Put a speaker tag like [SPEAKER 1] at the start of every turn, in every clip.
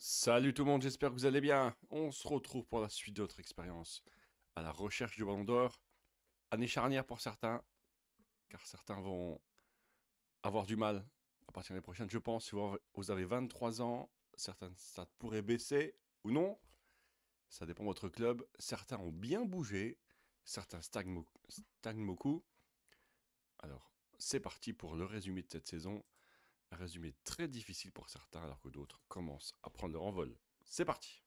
[SPEAKER 1] Salut tout le monde, j'espère que vous allez bien. On se retrouve pour la suite d'autres expériences. À la recherche du ballon d'or. Année charnière pour certains. Car certains vont avoir du mal à partir des prochaines, je pense. Si vous avez 23 ans, certains stats pourraient baisser ou non. Ça dépend de votre club. Certains ont bien bougé. Certains stagnent, stagnent beaucoup. Alors, c'est parti pour le résumé de cette saison. Un résumé très difficile pour certains alors que d'autres commencent à prendre leur envol. C'est parti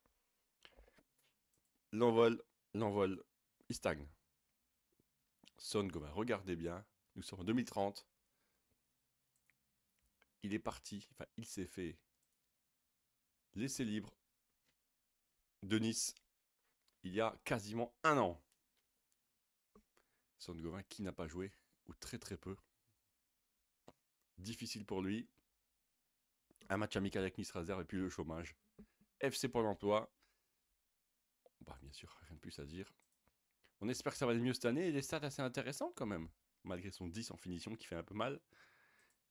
[SPEAKER 1] L'envol, l'envol, il stagne. Son Gobain, regardez bien, nous sommes en 2030. Il est parti, enfin il s'est fait laisser libre de Nice il y a quasiment un an. Son Gobain qui n'a pas joué, ou très très peu, difficile pour lui. Un match amical avec Nice razer et puis le chômage. FC Pôle emploi. Bah, bien sûr, rien de plus à dire. On espère que ça va aller mieux cette année et est stats assez intéressant quand même, malgré son 10 en finition qui fait un peu mal.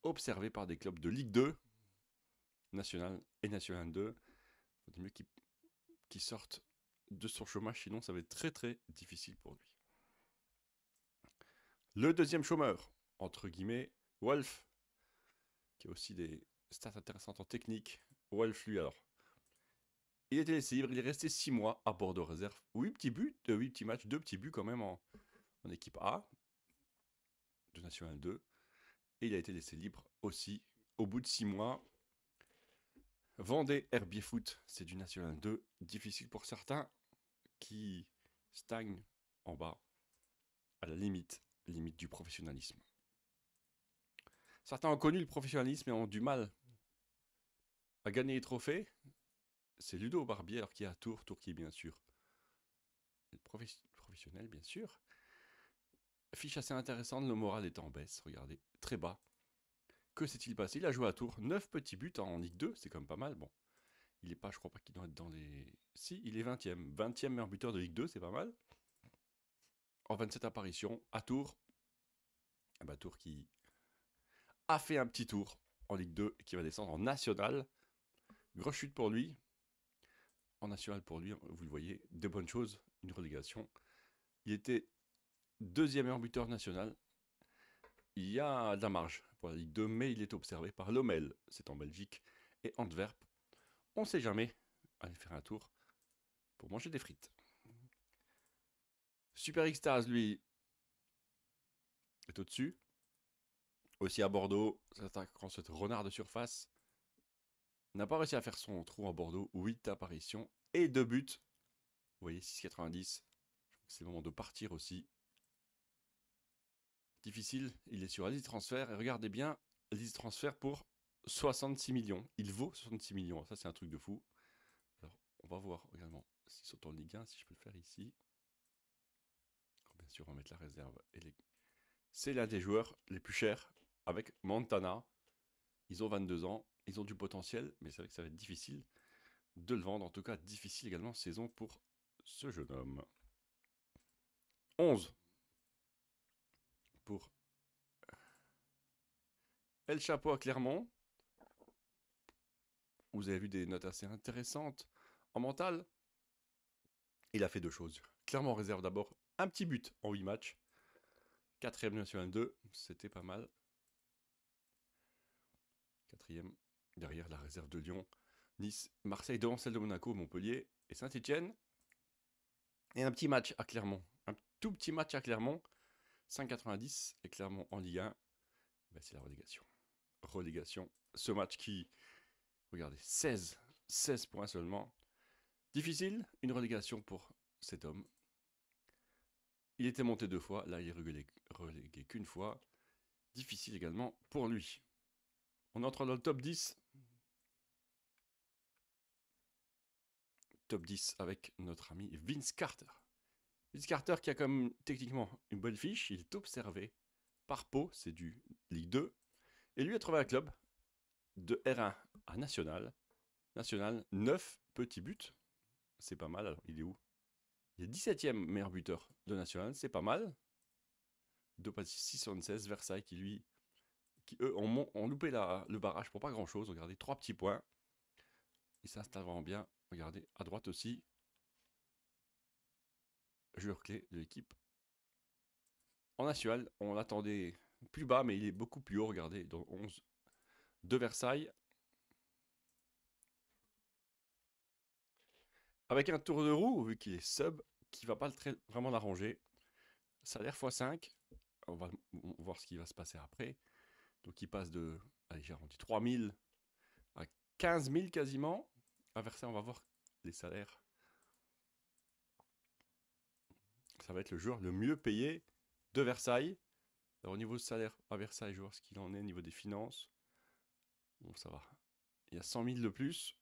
[SPEAKER 1] Observé par des clubs de Ligue 2, National et National 2. Il vaut mieux qu'il sorte de son chômage, sinon ça va être très très difficile pour lui. Le deuxième chômeur, entre guillemets, Wolf, qui a aussi des stats intéressantes en technique. Wolf, alors. Il été laissé libre, il est resté 6 mois à bord de réserve. 8 petits buts, 8 euh, petits matchs, 2 petits buts quand même en, équipe A de National 2. Et il a été laissé libre aussi au bout de 6 mois. Vendée Herbie Foot, c'est du National 2, difficile pour certains qui stagnent en bas, à la limite, limite du professionnalisme. Certains ont connu le professionnalisme et ont du mal à gagner les trophées. C'est Ludo Barbier, alors qui est à Tours, Tours qui est bien sûr professionnel, bien sûr. Fiche assez intéressante, le moral est en baisse, regardez, très bas. Que s'est-il passé Il a joué à Tours, 9 petits buts en Ligue 2, c'est quand même pas mal. Bon, il est pas, je crois pas qu'il doit être dans les... Si, il est 20e, 20e meilleur buteur de Ligue 2, c'est pas mal. En 27 apparitions, à Tours, ah bah, Tours qui a fait un petit tour en Ligue 2 qui va descendre en National. Grosse chute pour lui. En National pour lui, vous le voyez, de bonnes choses, une relégation. Il était deuxième en buteur national. Il y a de la marge pour la Ligue 2, mais il est observé par Lomel, c'est en Belgique, et Antwerp. On ne sait jamais, aller faire un tour pour manger des frites. Super Extase, lui, est au-dessus. Aussi à Bordeaux, s'attaquant ce renard de surface, n'a pas réussi à faire son trou à Bordeaux. 8 apparitions et 2 buts. Vous voyez, 6,90. C'est le moment de partir aussi. Difficile, il est sur Alice Transfer. Et regardez bien, les transferts transfert pour 66 millions. Il vaut 66 millions. Ça, c'est un truc de fou. Alors, on va voir également s'ils sont en Ligue 1, si je peux le faire ici. bien sûr, on va mettre la réserve. C'est l'un des joueurs les plus chers avec Montana. Ils ont 22 ans, ils ont du potentiel, mais c'est vrai que ça va être difficile de le vendre. En tout cas, difficile également saison pour ce jeune homme. 11 pour El Chapeau à Clermont. Vous avez vu des notes assez intéressantes en mental. Il a fait deux choses. Clermont réserve d'abord un petit but en 8 matchs. Quatrième national 2, c'était pas mal. Quatrième, derrière la réserve de Lyon. Nice, Marseille devant celle de Monaco, Montpellier et Saint-Etienne. Et un petit match à Clermont. Un tout petit match à Clermont. 5,90 et Clermont en Ligue 1. Eh ben, c'est la relégation. Relégation. Ce match qui, regardez, 16, 16 points seulement. Difficile, une relégation pour cet homme. Il était monté deux fois, là il est relégué qu'une fois. Difficile également pour lui. On entre dans le top 10. Top 10 avec notre ami Vince Carter. Vince Carter qui a comme techniquement une bonne fiche, il est observé par Pau, c'est du Ligue 2. Et lui a trouvé un club de R1 à National. National, 9 petits buts. C'est pas mal, alors il est où Il est 17e meilleur buteur de National, c'est pas mal. 2 676, Versailles qui lui eux ont, loupé le barrage pour pas grand chose. Regardez, trois petits points. Ils c'est vraiment bien. Regardez, à droite aussi. Joueur clé de l'équipe. En national, on l'attendait plus bas, mais il est beaucoup plus haut. Regardez, dans 11 de Versailles. Avec un tour de roue, vu qu'il est sub, qui va pas très, vraiment l'arranger. l'air x5. On va voir ce qui va se passer après. Donc il passe de, allez, j'ai 3000 à 15 000 quasiment. Versailles, on va voir les salaires. Ça va être le joueur le mieux payé de Versailles. Alors, au niveau de salaire à Versailles, je vois ce qu'il en est au niveau des finances. Bon, ça va. Il y a 100 000 de plus.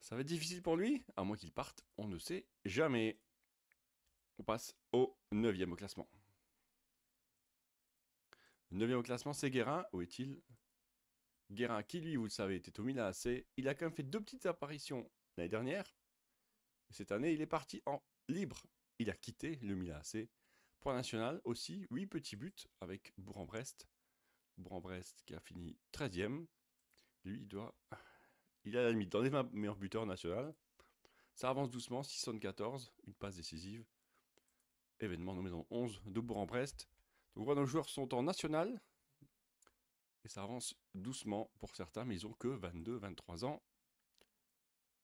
[SPEAKER 1] Ça va être difficile pour lui, à moins qu'il parte, on ne sait jamais. On passe au 9 au classement. Neuvième au classement, c'est Guérin. Où est-il Guérin, qui lui, vous le savez, était au Milan AC. Il a quand même fait deux petites apparitions l'année dernière. Cette année, il est parti en libre. Il a quitté le Milan AC. Point national aussi, 8 petits buts avec Bourg-en-Brest. Bourg-en-Brest qui a fini 13e. Lui, il doit. Il a la limite dans les 20 meilleurs buteurs nationaux. Ça avance doucement, 614, une passe décisive. Événement nommé dans 11 de Bourg-en-Brest nos joueurs sont en national. Et ça avance doucement pour certains, mais ils ont que 22, 23 ans.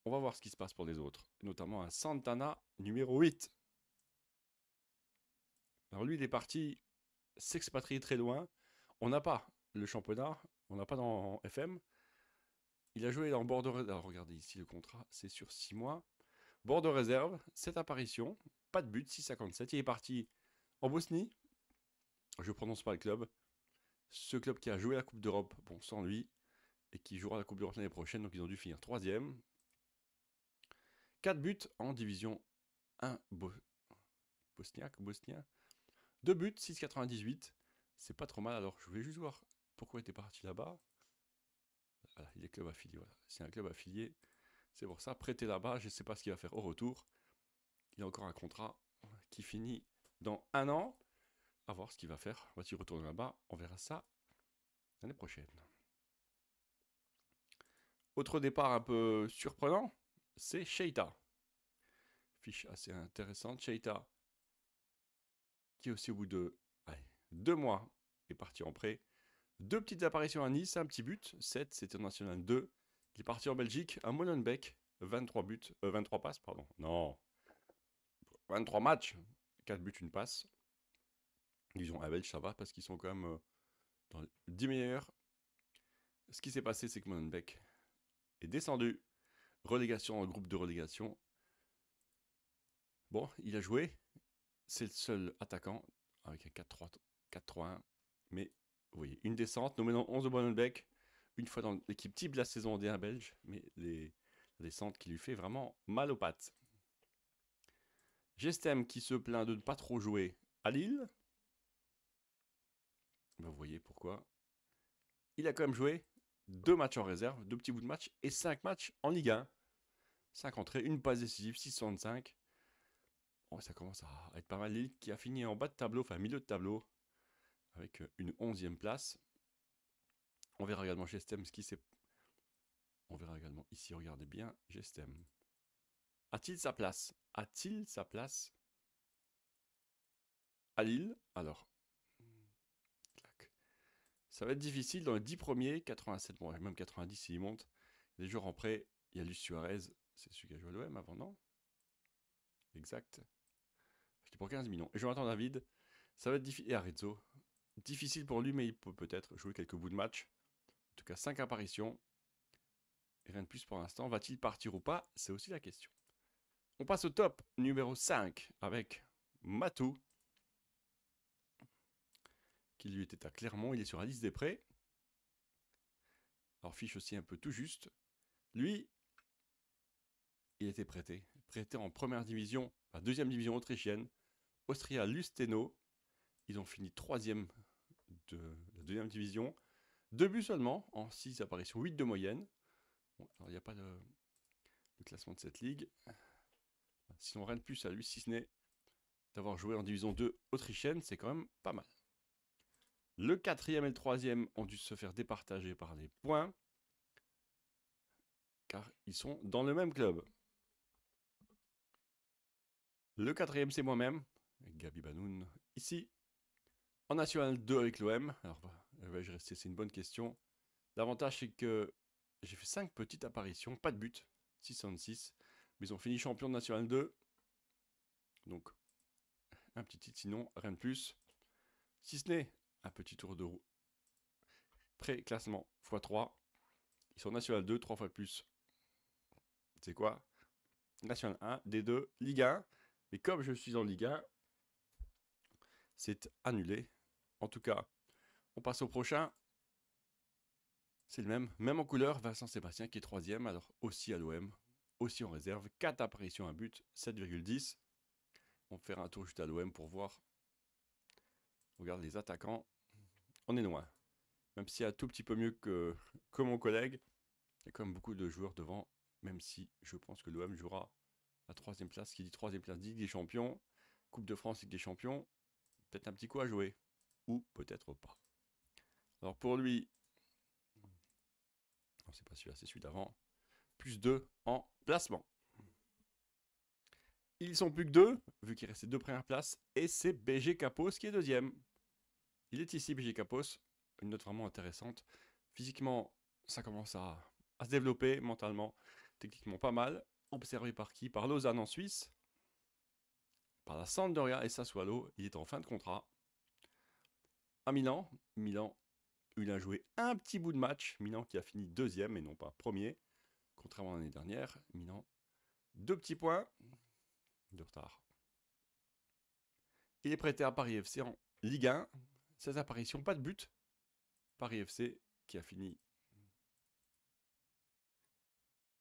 [SPEAKER 1] On va voir ce qui se passe pour les autres. Notamment un Santana numéro 8. Alors lui, il est parti s'expatrier très loin. On n'a pas le championnat, on n'a pas dans FM. Il a joué en bord de réserve. Alors regardez ici le contrat, c'est sur 6 mois. Bord de réserve, cette apparition, pas de but, 6,57. Il est parti en Bosnie, je prononce pas le club, ce club qui a joué la Coupe d'Europe, bon, sans lui, et qui jouera la Coupe d'Europe l'année prochaine, donc ils ont dû finir troisième. 4 buts en division 1 Bo bosniaque, bosnien. 2 buts, 6,98. C'est pas trop mal, alors je vais juste voir pourquoi il était parti là-bas. il est club affilié, C'est un club affilié, c'est pour ça. Prêté là-bas, je ne sais pas ce qu'il va faire au retour. Il a encore un contrat qui finit dans un an à voir ce qu'il va faire. On va s'y retourner là-bas. On verra ça l'année prochaine. Autre départ un peu surprenant, c'est Sheita. Fiche assez intéressante. Sheita, qui aussi au bout de deux mois est parti en prêt. Deux petites apparitions à Nice, un petit but. 7, c'était National 2. Il est parti en Belgique, à Molenbeek. 23 buts, 23 euh, passes, pardon. Non. 23 matchs, 4 buts, une passe. Disons, un Belge, ça va parce qu'ils sont quand même euh, dans les 10 meilleurs. Ce qui s'est passé, c'est que Molenbeek est descendu. Relégation en groupe de relégation. Bon, il a joué. C'est le seul attaquant avec un 4-3-1. Mais vous voyez, une descente. Nous menons 11 de Molenbeek. Une fois dans l'équipe type de la saison des 1 belge. Mais la descente qui lui fait vraiment mal aux pattes. Gestem qui se plaint de ne pas trop jouer à Lille. Bah, vous voyez pourquoi. Il a quand même joué deux matchs en réserve, deux petits bouts de match et cinq matchs en Ligue 1. 5 entrées, une passe décisive, 665. Oh, ça commence à être pas mal. Lille qui a fini en bas de tableau, enfin milieu de tableau, avec euh, une onzième place. On verra également Gestem ce qui s'est. On verra également ici, regardez bien, Gestem. A-t-il sa place A-t-il sa place à Lille Alors, ça va être difficile dans les 10 premiers, 87, bon, même 90 s'il monte. Les jours en prêt, il y a Luis Suarez, c'est celui qui a joué à l'OM avant, non Exact. Acheté pour 15 millions. Et à David, ça va être difficile. Et Arezzo, difficile pour lui, mais il peut peut-être jouer quelques bouts de match. En tout cas, 5 apparitions. Et rien de plus pour l'instant. Va-t-il partir ou pas C'est aussi la question. On passe au top numéro 5 avec Matou qui lui était à Clermont. Il est sur la liste des prêts. Alors fiche aussi un peu tout juste. Lui, il était prêté. Prêté en première division, la deuxième division autrichienne, Austria Lusteno. Ils ont fini troisième de la deuxième division. Deux buts seulement, en six apparitions, huit de moyenne. il n'y a pas de, classement de cette ligue. Sinon, rien de plus à lui, si ce n'est d'avoir joué en division 2 autrichienne, c'est quand même pas mal. Le quatrième et le troisième ont dû se faire départager par les points, car ils sont dans le même club. Le quatrième, c'est moi-même, Gabi Banoun, ici, en National 2 avec l'OM. Alors, bah, vais-je rester C'est une bonne question. L'avantage, c'est que j'ai fait 5 petites apparitions, pas de but, 606, mais ils ont fini champion de National 2. Donc, un petit titre, sinon, rien de plus. Si ce n'est un petit tour de roue. Pré-classement x3. Ils sont National 2, 3 fois plus. C'est quoi National 1, D2, Ligue 1. Mais comme je suis en Ligue 1, c'est annulé. En tout cas, on passe au prochain. C'est le même. Même en couleur, Vincent Sébastien qui est troisième. Alors aussi à l'OM, aussi en réserve. 4 apparitions, à but, 7,10. On va faire un tour juste à l'OM pour voir. On regarde les attaquants on est loin. Même si un tout petit peu mieux que, que mon collègue, et comme beaucoup de joueurs devant, même si je pense que l'OM jouera la troisième place, qui dit troisième place, dit des Champions, Coupe de France, Ligue des Champions, peut-être un petit coup à jouer, ou peut-être pas. Alors pour lui, non c'est pas celui-là, c'est celui d'avant, plus 2 en placement. Ils sont plus que deux, vu qu'il restait deux premières places, et c'est BG Capos qui est deuxième. Il est ici, BG Capos. Une note vraiment intéressante. Physiquement, ça commence à, se développer mentalement, techniquement pas mal. Observé par qui Par Lausanne en Suisse, par la Sandoria et Sassuolo. Il est en fin de contrat. À Milan, Milan, il a joué un petit bout de match. Milan qui a fini deuxième et non pas premier, contrairement à l'année dernière. Milan, deux petits points de retard. Il est prêté à Paris FC en Ligue 1, ses apparitions, pas de but. Paris FC qui a fini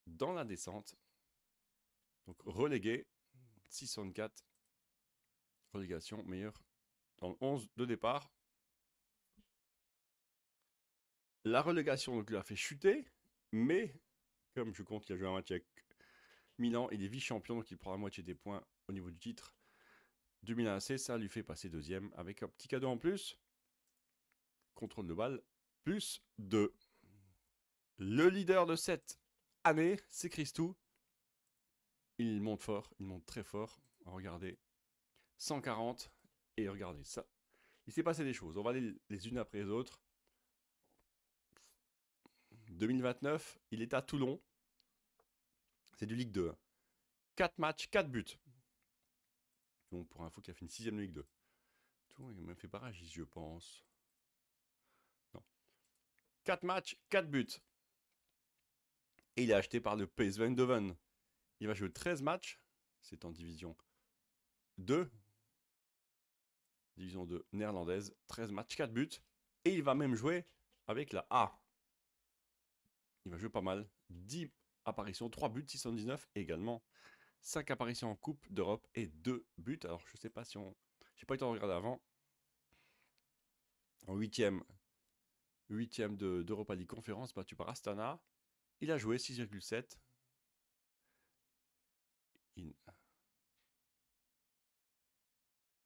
[SPEAKER 1] dans la descente. Donc relégué, 6-64. relégation, meilleure dans le 11 de départ. La relégation donc, a fait chuter, mais comme je compte qu'il a joué un match avec Milan, il est vice-champion, donc il prend la moitié des points au niveau du titre. Du Milan AC, ça lui fait passer deuxième avec un petit cadeau en plus contrôle de balle, plus 2. Le leader de cette année, c'est Christou. Il monte fort, il monte très fort. Regardez, 140. Et regardez ça. Il s'est passé des choses. On va aller les unes après les autres. 2029, il est à Toulon. C'est du Ligue 2. 4 hein. matchs, 4 buts. Donc pour info, il a une 6ème Ligue 2. Toulon, il a même fait barrage, je pense. 4 matchs, 4 buts. Et il est acheté par le PSV Eindhoven. Il va jouer 13 matchs. C'est en division 2. Division 2 néerlandaise. 13 matchs, 4 buts. Et il va même jouer avec la A. Il va jouer pas mal. 10 apparitions, 3 buts, 619 également. 5 apparitions en Coupe d'Europe et 2 buts. Alors je ne sais pas si on. J'ai pas eu le temps de regarder avant. En 8ème huitième d'Europa League Conférence, battu par Astana. Il a joué 6,7. Il...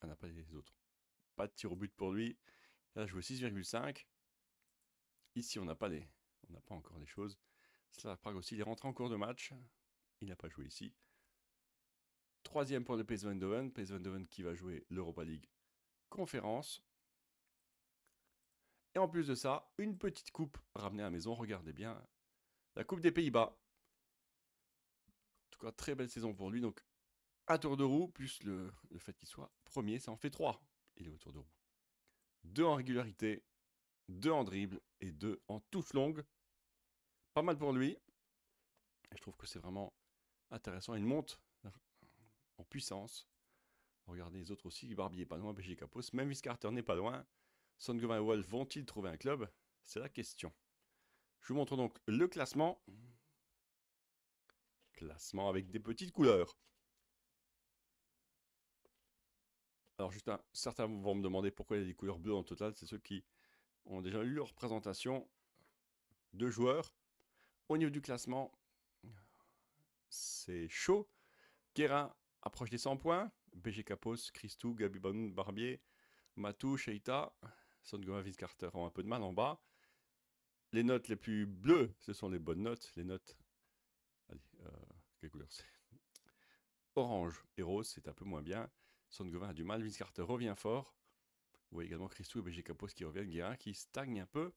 [SPEAKER 1] On ah, n'a pas les autres. Pas de tir au but pour lui. Il a joué 6,5. Ici, on n'a pas les... On n'a pas encore les choses. Cela Prague aussi, il est rentré en cours de match. Il n'a pas joué ici. Troisième pour le PSV Eindhoven. PSV Eindhoven qui va jouer l'Europa League conférence. Et en plus de ça, une petite coupe ramenée à la maison. Regardez bien la Coupe des Pays-Bas. En tout cas, très belle saison pour lui. Donc, un tour de roue, plus le, fait qu'il soit premier, ça en fait trois. Il est au tour de roue. Deux en régularité, deux en dribble et deux en touche longue. Pas mal pour lui. Et je trouve que c'est vraiment intéressant. Il monte en puissance. Regardez les autres aussi. Barbier est pas loin, BG Capos. Même Viscarter n'est pas loin. Son et Wolf vont-ils trouver un club C'est la question. Je vous montre donc le classement. Classement avec des petites couleurs. Alors juste un, certains vont me demander pourquoi il y a des couleurs bleues en total. C'est ceux qui ont déjà eu leur présentation de joueurs. Au niveau du classement, c'est chaud. Guérin approche des 100 points. BG Capos, Christou, Gabi Barbier, Matou, Sheita, son Vince Carter ont un peu de mal en bas. Les notes les plus bleues, ce sont les bonnes notes. Les notes. Euh, quelle couleur c'est Orange et rose, c'est un peu moins bien. Son a du mal. Vince Carter revient fort. Vous voyez également Christou et BG Capos qui reviennent. Guérin qui stagne un peu.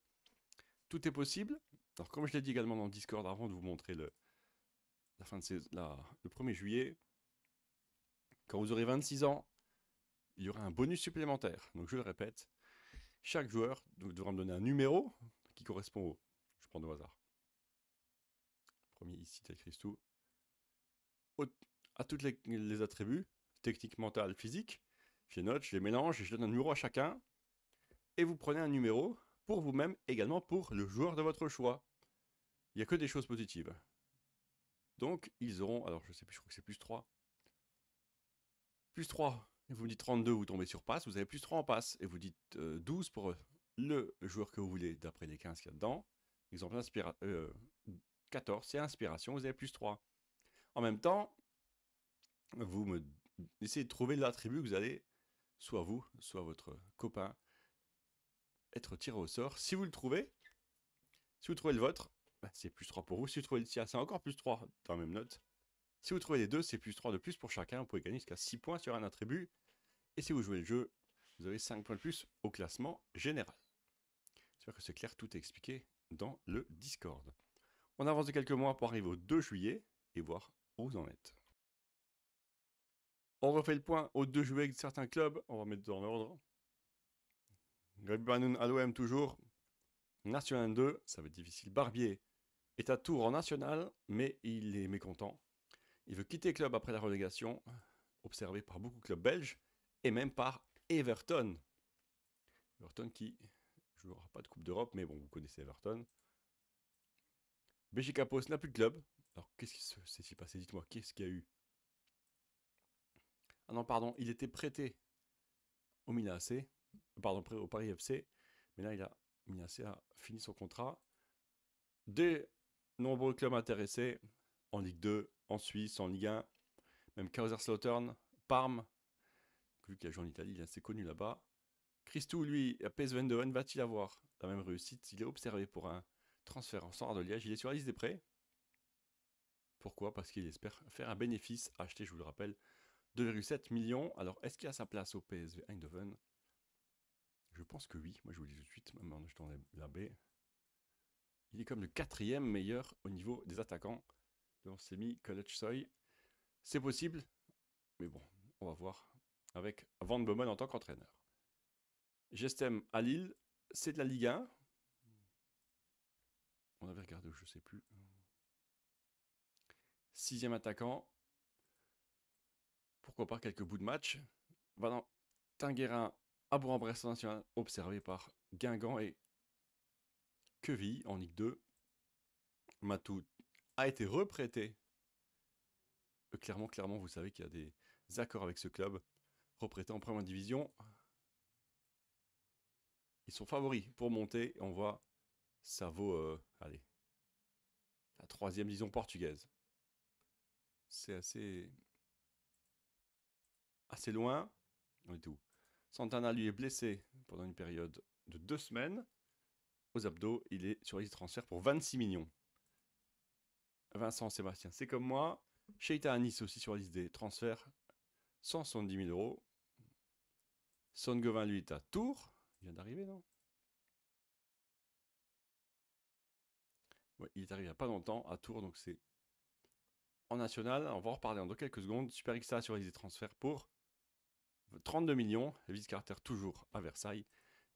[SPEAKER 1] Tout est possible. Alors, comme je l'ai dit également dans le Discord avant de vous montrer le, la fin de le 1er juillet, quand vous aurez 26 ans, il y aura un bonus supplémentaire. Donc je le répète, chaque joueur devra me donner un numéro qui correspond au. Je prends au hasard. Premier ici, t'as Christou. À toutes les, attributs, technique, mentale, physique, je les note, je les mélange, et je donne un numéro à chacun. Et vous prenez un numéro pour vous-même, également pour le joueur de votre choix. Il n'y a que des choses positives. Donc, ils auront, alors je sais plus, je crois que c'est plus 3. Plus 3 vous dites 32, vous tombez sur passe, vous avez plus 3 en passe, et vous dites 12 euh, pour le joueur que vous voulez, d'après les 15 qu'il y a dedans. Exemple, 14, euh, c'est inspiration, vous avez plus 3. En même temps, vous me... essayez de trouver l'attribut que vous allez, soit vous, soit votre copain, être tiré au sort. Si vous le trouvez, si vous trouvez le vôtre, bah, c'est plus 3 pour vous. Si vous trouvez le sien, c'est encore plus 3 dans la même note. Si vous trouvez les deux, c'est plus 3 de plus pour chacun. Vous pouvez gagner jusqu'à 6 points sur un attribut. Et si vous jouez le jeu, vous avez 5 points de plus au classement général. J'espère que c'est clair, tout est expliqué dans le Discord. On avance de quelques mois pour arriver au 2 juillet et voir où vous en êtes. On refait le point aux deux juillet de certains clubs. On va mettre dans l'ordre. Greg Banoun à l'OM toujours. National 2, ça va être difficile. Barbier est à tour en national, mais il est mécontent. Il veut quitter le club après la relégation, observé par beaucoup de clubs belges et même par Everton. Everton qui ne jouera pas de Coupe d'Europe, mais bon, vous connaissez Everton. BG Capos n'a plus de club. Alors, qu'est-ce qui s'est passé Dites-moi, qu'est-ce qu'il y a eu Ah non, pardon, il était prêté au Milan pardon, prêt au Paris FC, mais là, il a, Milan a fini son contrat. Des nombreux clubs intéressés, en Ligue 2, en Suisse, en Ligue 1, même Kaiserslautern, Parme, vu qu'il a joué en Italie, il est assez connu là-bas. Christou, lui, à PSV Eindhoven, va-t-il avoir la même réussite Il est observé pour un transfert en sort de Liège. Il est sur la liste des prêts. Pourquoi Parce qu'il espère faire un bénéfice, Acheter, je vous le rappelle, 2,7 millions. Alors, est-ce qu'il a sa place au PSV Eindhoven Je pense que oui. Moi, je vous le dis tout de suite, même en achetant la B. Il est comme le quatrième meilleur au niveau des attaquants. College Soy. C'est possible, mais bon, on va voir avec Van Bommel en tant qu'entraîneur. Gestem à Lille, c'est de la Ligue 1. On avait regardé, je ne sais plus. Sixième attaquant. Pourquoi pas quelques bouts de match. Valentin Tinguerin à Bourg-en-Bresse national, observé par Guingamp et Queville en Ligue 2. Matou a été reprêté. Euh, clairement, clairement, vous savez qu'il y a des accords avec ce club. Reprêté en première division. Ils sont favoris pour monter. On voit, ça vaut, euh, la troisième division portugaise. C'est assez, assez loin. tout. Santana, lui, est blessé pendant une période de deux semaines. Aux abdos, il est sur les transferts pour 26 millions. Vincent Sébastien, c'est comme moi. Sheita à Nice aussi sur la liste des transferts, 170 000 euros. Son Govin, lui, est à Tours. Il vient d'arriver, non Oui, Il est arrivé il n'y a pas longtemps à Tours, donc c'est en national. On va en reparler dans quelques secondes. Super Extra sur la liste des transferts pour 32 millions. Vice Carter toujours à Versailles.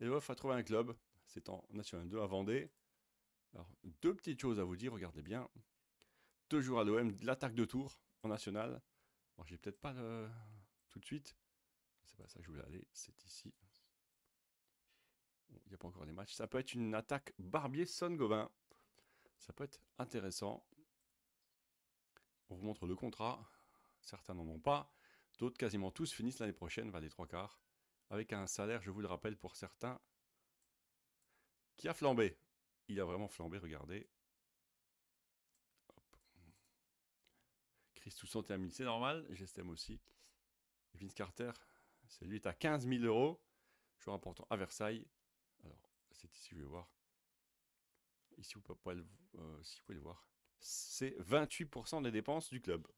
[SPEAKER 1] Et Wolf a trouvé un club. C'est en National 2 à Vendée. Alors, deux petites choses à vous dire, regardez bien toujours à l'OM, de l'attaque de Tours en national. j'ai peut-être pas euh, tout de suite. C'est pas ça que je voulais aller, c'est ici. Il n'y a pas encore des matchs. Ça peut être une attaque barbier son gauvin Ça peut être intéressant. On vous montre le contrat. Certains n'en ont pas. D'autres, quasiment tous, finissent l'année prochaine, vers les trois quarts. Avec un salaire, je vous le rappelle, pour certains, qui a flambé. Il a vraiment flambé, regardez. Christou son termine, c'est normal, j'estime aussi. Vince Carter, c'est lui, est à 15 000 euros, joueur important à Versailles. Alors, c'est ici, je vais voir. Ici, vous pouvez le, si euh, voir. C'est 28% des dépenses du club.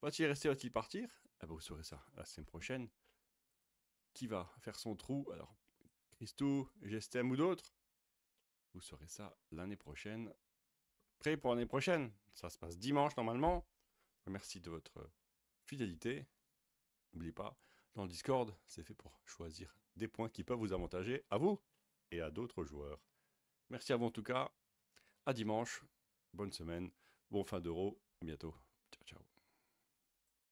[SPEAKER 1] Va-t-il rester, va-t-il partir ah bah, vous saurez ça la semaine prochaine. Qui va faire son trou Alors, Christo, Gestem ou d'autres Vous saurez ça l'année prochaine. Prêt pour l'année prochaine Ça se passe dimanche normalement. Merci de votre fidélité. N'oubliez pas, dans le Discord, c'est fait pour choisir des points qui peuvent vous avantager à vous et à d'autres joueurs. Merci à vous en tout cas. À dimanche. Bonne semaine. Bon fin d'euro. À bientôt.